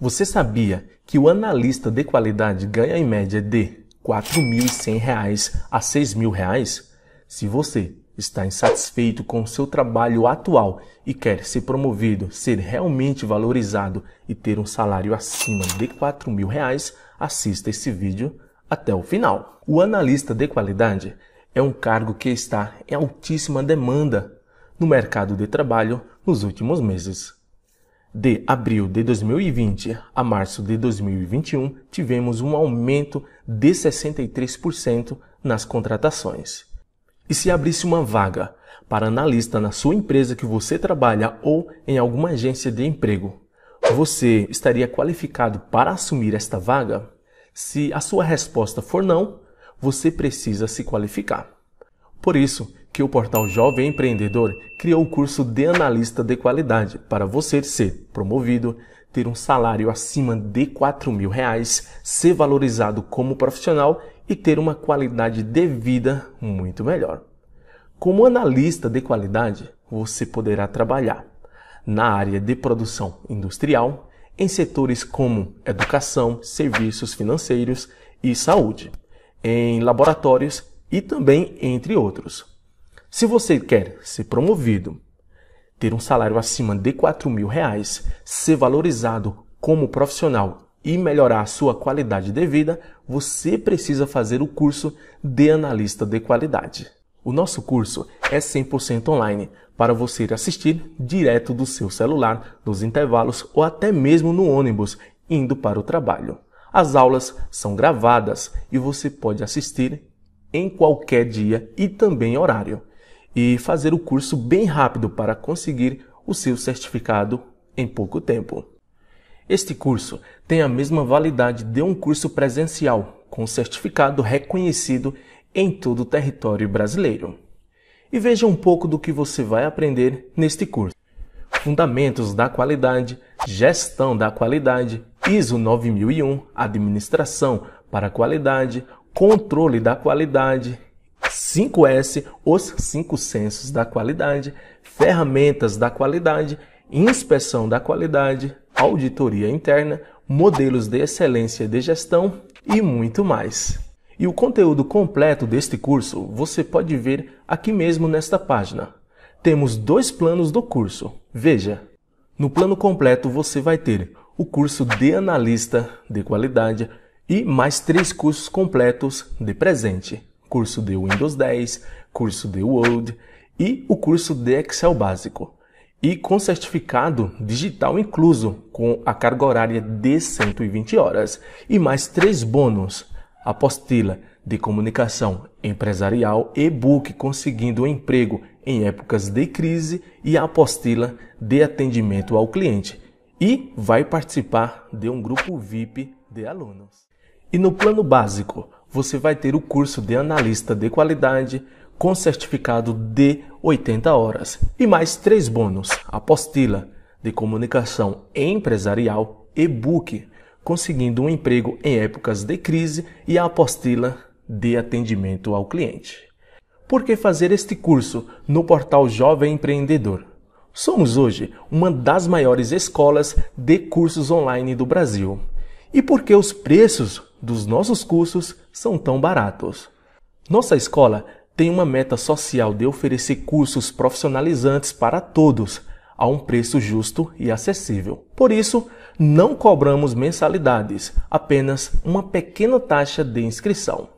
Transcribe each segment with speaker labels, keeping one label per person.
Speaker 1: Você sabia que o analista de qualidade ganha em média de R$ 4.100 a R$ 6.000? Se você está insatisfeito com o seu trabalho atual e quer ser promovido, ser realmente valorizado e ter um salário acima de R$ 4.000, assista esse vídeo até o final. O analista de qualidade é um cargo que está em altíssima demanda no mercado de trabalho nos últimos meses. De abril de 2020 a março de 2021, tivemos um aumento de 63% nas contratações. E se abrisse uma vaga para analista na sua empresa que você trabalha ou em alguma agência de emprego, você estaria qualificado para assumir esta vaga? Se a sua resposta for não, você precisa se qualificar. Por isso, que o portal Jovem Empreendedor criou o curso de analista de qualidade para você ser promovido, ter um salário acima de 4 mil reais, ser valorizado como profissional e ter uma qualidade de vida muito melhor. Como analista de qualidade, você poderá trabalhar na área de produção industrial, em setores como educação, serviços financeiros e saúde, em laboratórios e também entre outros. Se você quer ser promovido, ter um salário acima de 4 mil reais, ser valorizado como profissional e melhorar a sua qualidade de vida, você precisa fazer o curso de analista de qualidade. O nosso curso é 100% online para você assistir direto do seu celular, nos intervalos ou até mesmo no ônibus indo para o trabalho. As aulas são gravadas e você pode assistir em qualquer dia e também horário e fazer o curso bem rápido para conseguir o seu certificado em pouco tempo. Este curso tem a mesma validade de um curso presencial, com certificado reconhecido em todo o território brasileiro. E veja um pouco do que você vai aprender neste curso. Fundamentos da qualidade, gestão da qualidade, ISO 9001, administração para a qualidade, controle da qualidade, 5S, os cinco sensos da qualidade, ferramentas da qualidade, inspeção da qualidade, auditoria interna, modelos de excelência de gestão e muito mais. E o conteúdo completo deste curso você pode ver aqui mesmo nesta página. Temos dois planos do curso. Veja, no plano completo você vai ter o curso de analista de qualidade e mais três cursos completos de presente curso de Windows 10, curso de Word e o curso de Excel básico. E com certificado digital incluso, com a carga horária de 120 horas e mais três bônus: apostila de comunicação empresarial, e-book conseguindo um emprego em épocas de crise e a apostila de atendimento ao cliente. E vai participar de um grupo VIP de alunos. E no plano básico, você vai ter o curso de analista de qualidade com certificado de 80 horas e mais três bônus: apostila de comunicação empresarial, e-book, conseguindo um emprego em épocas de crise e a apostila de atendimento ao cliente. Por que fazer este curso no portal Jovem Empreendedor? Somos hoje uma das maiores escolas de cursos online do Brasil. E por que os preços dos nossos cursos são tão baratos. Nossa escola tem uma meta social de oferecer cursos profissionalizantes para todos, a um preço justo e acessível. Por isso, não cobramos mensalidades, apenas uma pequena taxa de inscrição.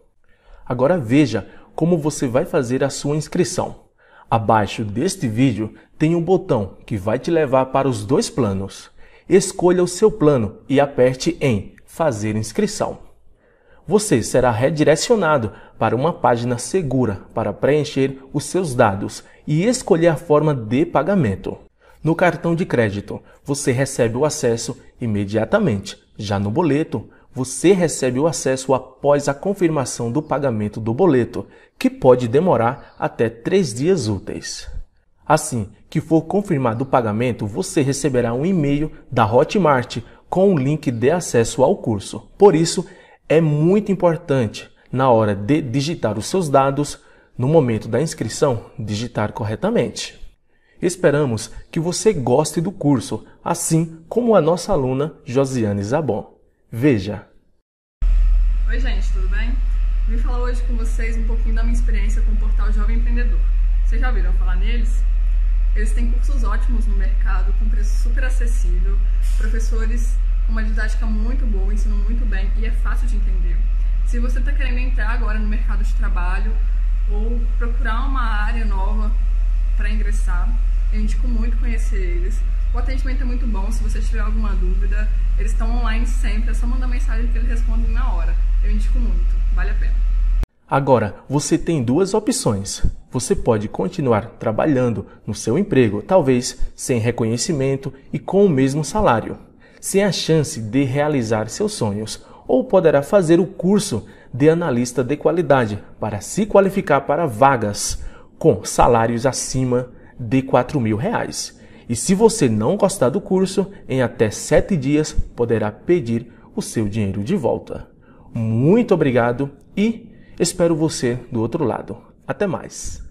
Speaker 1: Agora veja como você vai fazer a sua inscrição. Abaixo deste vídeo tem um botão que vai te levar para os dois planos. Escolha o seu plano e aperte em Fazer inscrição você será redirecionado para uma página segura para preencher os seus dados e escolher a forma de pagamento. No cartão de crédito, você recebe o acesso imediatamente. Já no boleto, você recebe o acesso após a confirmação do pagamento do boleto, que pode demorar até três dias úteis. Assim que for confirmado o pagamento, você receberá um e-mail da Hotmart com o um link de acesso ao curso. Por isso, é muito importante na hora de digitar os seus dados, no momento da inscrição, digitar corretamente. Esperamos que você goste do curso, assim como a nossa aluna Josiane Zabon. Veja! Oi, gente, tudo bem? Vim falar hoje com vocês um pouquinho da minha experiência com o portal Jovem Empreendedor. Vocês já viram falar neles? Eles têm cursos ótimos no mercado, com preço super acessível, professores uma didática muito boa, ensinam muito bem e é fácil de entender. Se você está querendo entrar agora no mercado de trabalho ou procurar uma área nova para ingressar, eu indico muito conhecer eles. O atendimento é muito bom, se você tiver alguma dúvida, eles estão online sempre, é só mandar mensagem que eles respondem na hora. Eu indico muito, vale a pena. Agora, você tem duas opções. Você pode continuar trabalhando no seu emprego, talvez sem reconhecimento e com o mesmo salário sem a chance de realizar seus sonhos, ou poderá fazer o curso de analista de qualidade para se qualificar para vagas com salários acima de R$ mil. Reais. E se você não gostar do curso, em até sete dias poderá pedir o seu dinheiro de volta. Muito obrigado e espero você do outro lado. Até mais!